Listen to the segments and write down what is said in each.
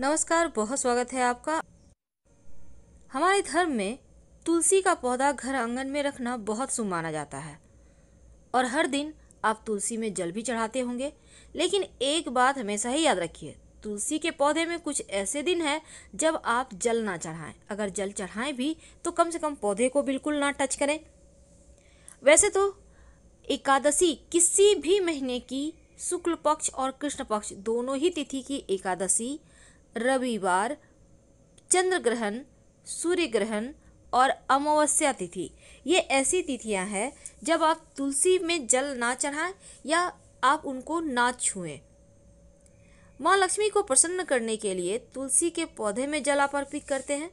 नमस्कार बहुत स्वागत है आपका हमारे धर्म में तुलसी का पौधा घर आंगन में रखना बहुत शुभ माना जाता है और हर दिन आप तुलसी में जल भी चढ़ाते होंगे लेकिन एक बात हमेशा ही याद रखिए तुलसी के पौधे में कुछ ऐसे दिन हैं जब आप जल ना चढ़ाएं अगर जल चढ़ाएं भी तो कम से कम पौधे को बिल्कुल ना टच करें वैसे तो एकादशी किसी भी महीने की शुक्ल पक्ष और कृष्ण पक्ष दोनों ही तिथि की एकादशी रविवार चंद्र ग्रहण सूर्य ग्रहण और अमावस्या तिथि ये ऐसी तिथियां हैं जब आप तुलसी में जल ना चढ़ाएं या आप उनको ना छुएं माँ लक्ष्मी को प्रसन्न करने के लिए तुलसी के पौधे में जल आप अर्पित करते हैं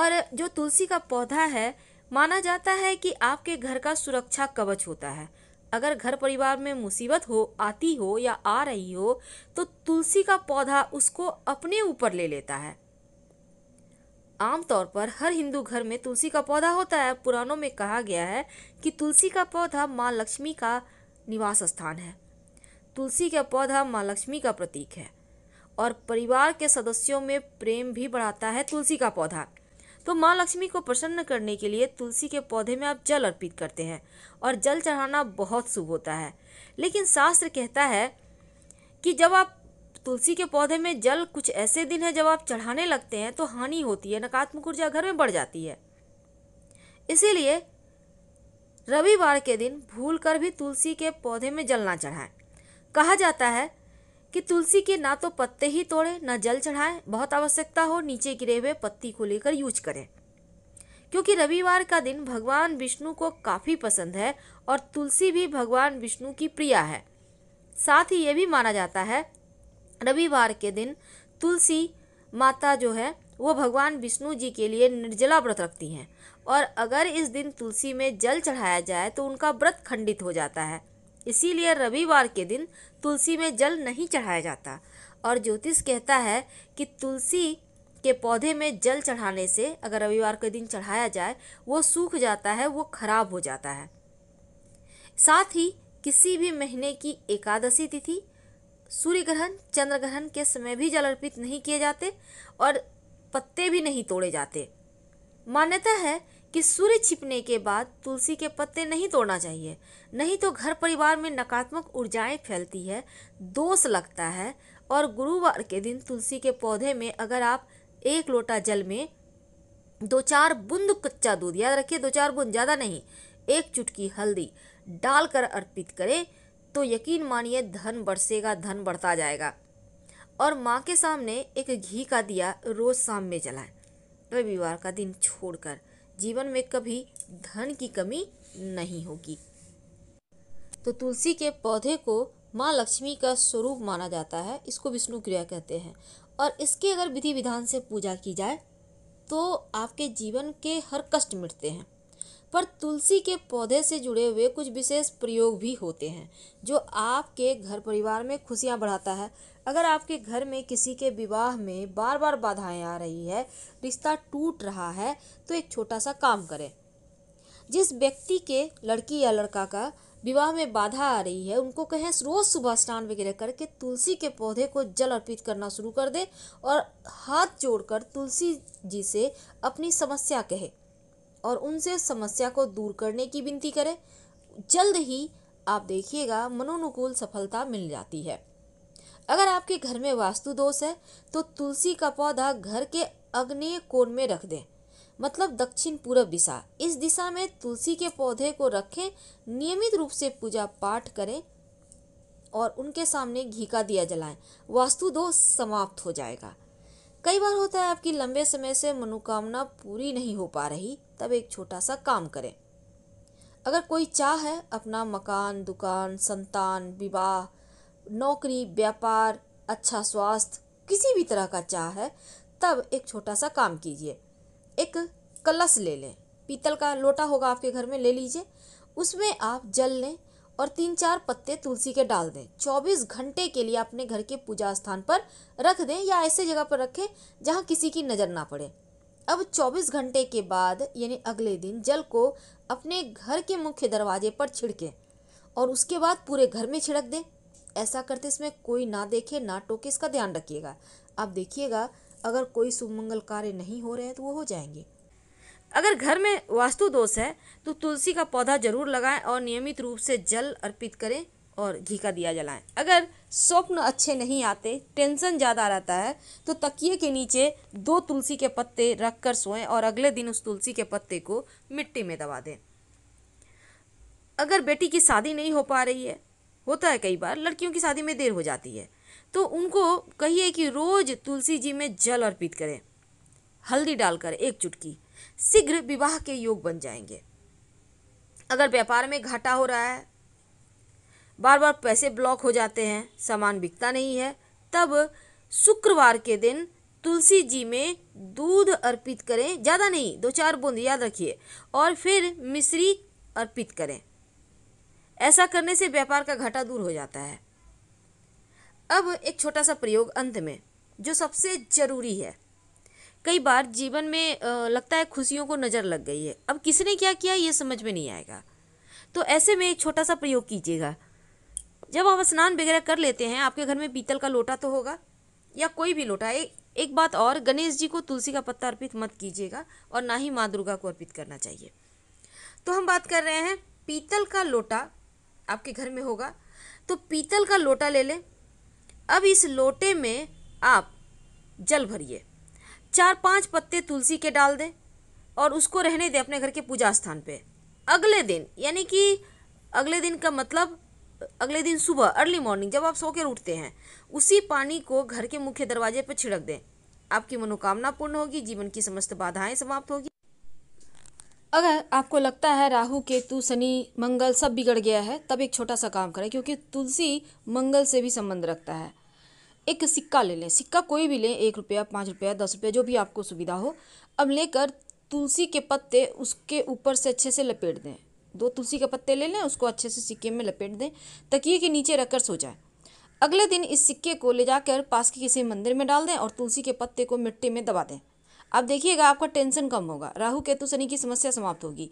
और जो तुलसी का पौधा है माना जाता है कि आपके घर का सुरक्षा कवच होता है अगर घर परिवार में मुसीबत हो आती हो या आ रही हो तो तुलसी का पौधा उसको अपने ऊपर ले लेता है आमतौर पर हर हिंदू घर में तुलसी का पौधा होता है पुराणों में कहा गया है कि तुलसी का पौधा माँ लक्ष्मी का निवास स्थान है तुलसी का पौधा माँ लक्ष्मी का प्रतीक है और परिवार के सदस्यों में प्रेम भी बढ़ाता है तुलसी का पौधा तो माँ लक्ष्मी को प्रसन्न करने के लिए तुलसी के पौधे में आप जल अर्पित करते हैं और जल चढ़ाना बहुत शुभ होता है लेकिन शास्त्र कहता है कि जब आप तुलसी के पौधे में जल कुछ ऐसे दिन है जब आप चढ़ाने लगते हैं तो हानि होती है नकारात्मक ऊर्जा घर में बढ़ जाती है इसीलिए रविवार के दिन भूल कर भी तुलसी के पौधे में जल ना चढ़ाएं कहा जाता है कि तुलसी के ना तो पत्ते ही तोड़े ना जल चढ़ाएं बहुत आवश्यकता हो नीचे गिरे हुए पत्ती को लेकर यूज करें क्योंकि रविवार का दिन भगवान विष्णु को काफ़ी पसंद है और तुलसी भी भगवान विष्णु की प्रिया है साथ ही ये भी माना जाता है रविवार के दिन तुलसी माता जो है वो भगवान विष्णु जी के लिए निर्जला व्रत रखती हैं और अगर इस दिन तुलसी में जल चढ़ाया जाए तो उनका व्रत खंडित हो जाता है इसीलिए रविवार के दिन तुलसी में जल नहीं चढ़ाया जाता और ज्योतिष कहता है कि तुलसी के पौधे में जल चढ़ाने से अगर रविवार के दिन चढ़ाया जाए वो सूख जाता है वो खराब हो जाता है साथ ही किसी भी महीने की एकादशी तिथि सूर्य ग्रहण चंद्र ग्रहण के समय भी जल अर्पित नहीं किए जाते और पत्ते भी नहीं तोड़े जाते मान्यता है कि सूर्य छिपने के बाद तुलसी के पत्ते नहीं तोड़ना चाहिए नहीं तो घर परिवार में नकारात्मक ऊर्जाएं फैलती है दोष लगता है और गुरुवार के दिन तुलसी के पौधे में अगर आप एक लोटा जल में दो चार बूंद कच्चा दूध याद रखिए दो चार बूंद ज़्यादा नहीं एक चुटकी हल्दी डालकर अर्पित करें तो यकीन मानिए धन बरसेगा धन बढ़ता जाएगा और माँ के सामने एक घी का दिया रोज़ शाम में जलाएं रविवार का दिन छोड़कर जीवन में कभी धन की कमी नहीं होगी तो तुलसी के पौधे को माँ लक्ष्मी का स्वरूप माना जाता है इसको विष्णु क्रिया कहते हैं और इसके अगर विधि विधान से पूजा की जाए तो आपके जीवन के हर कष्ट मिटते हैं पर तुलसी के पौधे से जुड़े हुए कुछ विशेष प्रयोग भी होते हैं जो आपके घर परिवार में खुशियाँ बढ़ाता है अगर आपके घर में किसी के विवाह में बार बार बाधाएं आ रही है रिश्ता टूट रहा है तो एक छोटा सा काम करें जिस व्यक्ति के लड़की या लड़का का विवाह में बाधा आ रही है उनको कहें रोज सुबह स्नान वगैरह करके तुलसी के पौधे को जल अर्पित करना शुरू कर दे और हाथ जोड़कर तुलसी जी से अपनी समस्या कहे और उनसे समस्या को दूर करने की विनती करें जल्द ही आप देखिएगा मनोनुकूल सफलता मिल जाती है अगर आपके घर में वास्तु दोष है तो तुलसी का पौधा घर के अग्नेय कोण में रख दें मतलब दक्षिण पूर्व दिशा इस दिशा में तुलसी के पौधे को रखें नियमित रूप से पूजा पाठ करें और उनके सामने घी का दिया जलाएं वास्तु दोष समाप्त हो जाएगा कई बार होता है आपकी लंबे समय से मनोकामना पूरी नहीं हो पा रही तब एक छोटा सा काम करें अगर कोई चाह है अपना मकान दुकान संतान विवाह नौकरी व्यापार अच्छा स्वास्थ्य किसी भी तरह का चाह है तब एक छोटा सा काम कीजिए एक कलश ले लें पीतल का लोटा होगा आपके घर में ले लीजिए उसमें आप जल लें और तीन चार पत्ते तुलसी के डाल दें चौबीस घंटे के लिए अपने घर के पूजा स्थान पर रख दें या ऐसे जगह पर रखें जहाँ किसी की नज़र ना पड़े अब चौबीस घंटे के बाद यानी अगले दिन जल को अपने घर के मुख्य दरवाजे पर छिड़कें और उसके बाद पूरे घर में छिड़क दें ऐसा करते समय कोई ना देखे ना टोके इसका ध्यान रखिएगा आप देखिएगा अगर कोई सुमंगल कार्य नहीं हो रहे हैं तो वो हो जाएंगे अगर घर में वास्तु दोष है तो तुलसी का पौधा जरूर लगाएं और नियमित रूप से जल अर्पित करें और घी का दिया जलाएं अगर स्वप्न अच्छे नहीं आते टेंशन ज़्यादा रहता है तो तकिए के नीचे दो तुलसी के पत्ते रख कर सोएं और अगले दिन उस तुलसी के पत्ते को मिट्टी में दबा दें अगर बेटी की शादी नहीं हो पा रही है होता है कई बार लड़कियों की शादी में देर हो जाती है तो उनको कहिए कि रोज़ तुलसी जी में जल अर्पित करें हल्दी डालकर एक चुटकी शीघ्र विवाह के योग बन जाएंगे अगर व्यापार में घाटा हो रहा है बार बार पैसे ब्लॉक हो जाते हैं सामान बिकता नहीं है तब शुक्रवार के दिन तुलसी जी में दूध अर्पित करें ज़्यादा नहीं दो चार बूंद याद रखिए और फिर मिश्री अर्पित करें ऐसा करने से व्यापार का घाटा दूर हो जाता है अब एक छोटा सा प्रयोग अंत में जो सबसे ज़रूरी है कई बार जीवन में लगता है खुशियों को नज़र लग गई है अब किसने क्या किया ये समझ में नहीं आएगा तो ऐसे में एक छोटा सा प्रयोग कीजिएगा जब आप स्नान वगैरह कर लेते हैं आपके घर में पीतल का लोटा तो होगा या कोई भी लोटा एक, एक बात और गणेश जी को तुलसी का पत्ता अर्पित मत कीजिएगा और ना ही माँ दुर्गा को अर्पित करना चाहिए तो हम बात कर रहे हैं पीतल का लोटा आपके घर में होगा तो पीतल का लोटा ले लें अब इस लोटे में आप जल भरिए चार पांच पत्ते तुलसी के डाल दें और उसको रहने दें अपने घर के पूजा स्थान पे अगले दिन यानी कि अगले दिन का मतलब अगले दिन सुबह अर्ली मॉर्निंग जब आप सो के उठते हैं उसी पानी को घर के मुख्य दरवाजे पर छिड़क दें आपकी मनोकामना पूर्ण होगी जीवन की समस्त बाधाएं समाप्त होगी अगर आपको लगता है राहु केतु शनि मंगल सब बिगड़ गया है तब एक छोटा सा काम करें क्योंकि तुलसी मंगल से भी संबंध रखता है एक सिक्का ले लें सिक्का कोई भी लें एक रुपया पाँच रुपया दस रुपया जो भी आपको सुविधा हो अब लेकर तुलसी के पत्ते उसके ऊपर से अच्छे से लपेट दें दो तुलसी के पत्ते ले लें उसको अच्छे से सिक्के में लपेट दें तकिए के नीचे रखकर सो जाए अगले दिन इस सिक्के को ले जाकर पास के किसी मंदिर में डाल दें और तुलसी के पत्ते को मिट्टी में दबा दें आप देखिएगा आपका टेंशन कम होगा राहु केतु शनि की समस्या समाप्त होगी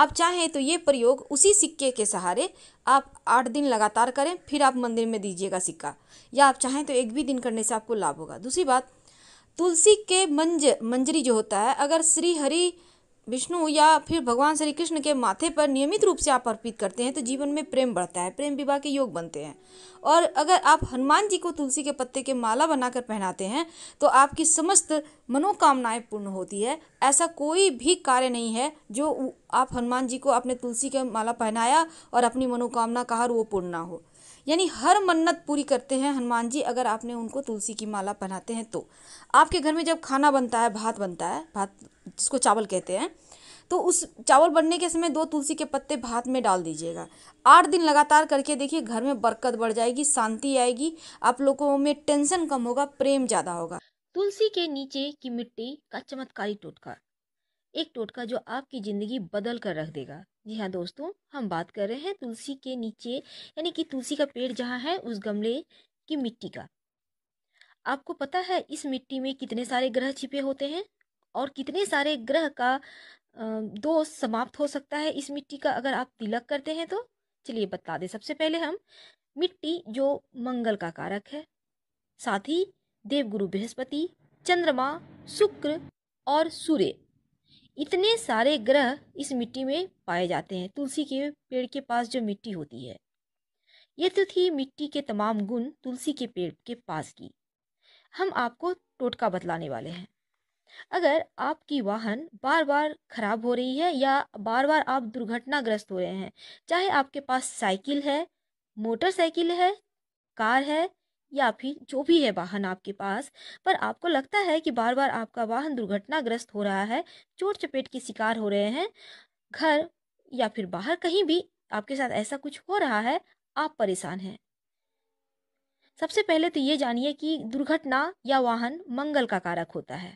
आप चाहें तो ये प्रयोग उसी सिक्के के सहारे आप आठ दिन लगातार करें फिर आप मंदिर में दीजिएगा सिक्का या आप चाहें तो एक भी दिन करने से आपको लाभ होगा दूसरी बात तुलसी के मंज मंजरी जो होता है अगर श्री हरि विष्णु या फिर भगवान श्री कृष्ण के माथे पर नियमित रूप से आप अर्पित करते हैं तो जीवन में प्रेम बढ़ता है प्रेम विवाह के योग बनते हैं और अगर आप हनुमान जी को तुलसी के पत्ते के माला बनाकर पहनाते हैं तो आपकी समस्त मनोकामनाएं पूर्ण होती है ऐसा कोई भी कार्य नहीं है जो आप हनुमान जी को अपने तुलसी के माला पहनाया और अपनी मनोकामना कहा वो पूर्ण ना हो यानी हर मन्नत पूरी करते हैं हनुमान जी अगर आपने उनको तुलसी की माला पहनाते हैं तो आपके घर में जब खाना बनता है भात बनता है भात जिसको चावल कहते हैं तो उस चावल बनने के समय दो तुलसी के पत्ते भात में डाल दीजिएगा आठ दिन लगातार करके देखिए घर में बरकत बढ़ जाएगी शांति आएगी आप लोगों में टेंशन कम होगा प्रेम ज़्यादा होगा तुलसी के नीचे की मिट्टी का चमत्कारी टोटका एक टोटका जो आपकी ज़िंदगी बदल कर रख देगा जी हाँ दोस्तों हम बात कर रहे हैं तुलसी के नीचे यानी कि तुलसी का पेड़ जहाँ है उस गमले की मिट्टी का आपको पता है इस मिट्टी में कितने सारे ग्रह छिपे होते हैं और कितने सारे ग्रह का दोष समाप्त हो सकता है इस मिट्टी का अगर आप तिलक करते हैं तो चलिए बता दें सबसे पहले हम मिट्टी जो मंगल का कारक है साथ ही देवगुरु बृहस्पति चंद्रमा शुक्र और सूर्य इतने सारे ग्रह इस मिट्टी में पाए जाते हैं तुलसी के पेड़ के पास जो मिट्टी होती है ये तो थी मिट्टी के तमाम गुण तुलसी के पेड़ के पास की हम आपको टोटका बतलाने वाले हैं अगर आपकी वाहन बार बार खराब हो रही है या बार बार आप दुर्घटनाग्रस्त हो रहे हैं चाहे आपके पास साइकिल है मोटरसाइकिल है कार है या फिर जो भी है वाहन आपके पास पर आपको लगता है कि बार बार आपका वाहन दुर्घटनाग्रस्त हो रहा है चोट चपेट के शिकार हो रहे हैं घर या फिर बाहर कहीं भी आपके साथ ऐसा कुछ हो रहा है आप परेशान हैं सबसे पहले तो ये जानिए कि दुर्घटना या वाहन मंगल का कारक होता है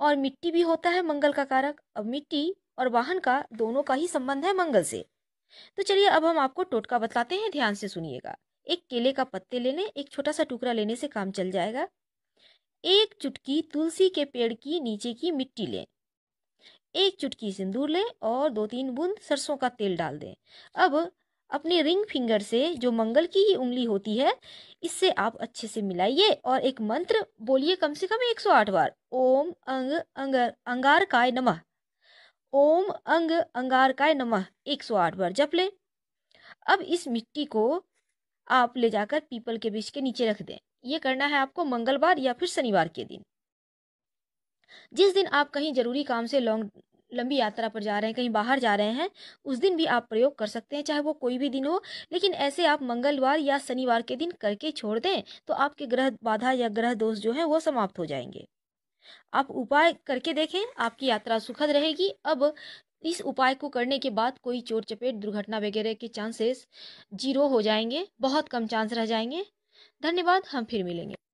और मिट्टी भी होता है मंगल का कारक अब मिट्टी और वाहन का दोनों का ही संबंध है मंगल से तो चलिए अब हम आपको टोटका बतलाते हैं ध्यान से सुनिएगा एक केले का पत्ते लेने एक छोटा सा टुकड़ा लेने से काम चल जाएगा एक चुटकी तुलसी के पेड़ की नीचे की मिट्टी लें एक चुटकी सिंदूर लें और दो तीन बूंद सरसों का तेल डाल दें अब अपने रिंग फिंगर से जो मंगल की ही उंगली होती है इससे आप अच्छे से मिलाइए और एक मंत्र बोलिए कम से कम 108 बार ओम अंग अंग अंगार काय नमः ओम अंग अंगार काय नमः 108 बार जप लें अब इस मिट्टी को आप ले जाकर पीपल के बीच के नीचे रख दें ये करना है आपको मंगलवार या फिर शनिवार के दिन जिस दिन आप कहीं जरूरी काम से लॉन्ग लंबी यात्रा पर जा रहे हैं कहीं बाहर जा रहे हैं उस दिन भी आप प्रयोग कर सकते हैं चाहे वो कोई भी दिन हो लेकिन ऐसे आप मंगलवार या शनिवार के दिन करके छोड़ दें तो आपके ग्रह बाधा या ग्रह दोष जो है वो समाप्त हो जाएंगे आप उपाय करके देखें आपकी यात्रा सुखद रहेगी अब इस उपाय को करने के बाद कोई चोट चपेट दुर्घटना वगैरह के चांसेस जीरो हो जाएंगे बहुत कम चांस रह जाएंगे धन्यवाद हम फिर मिलेंगे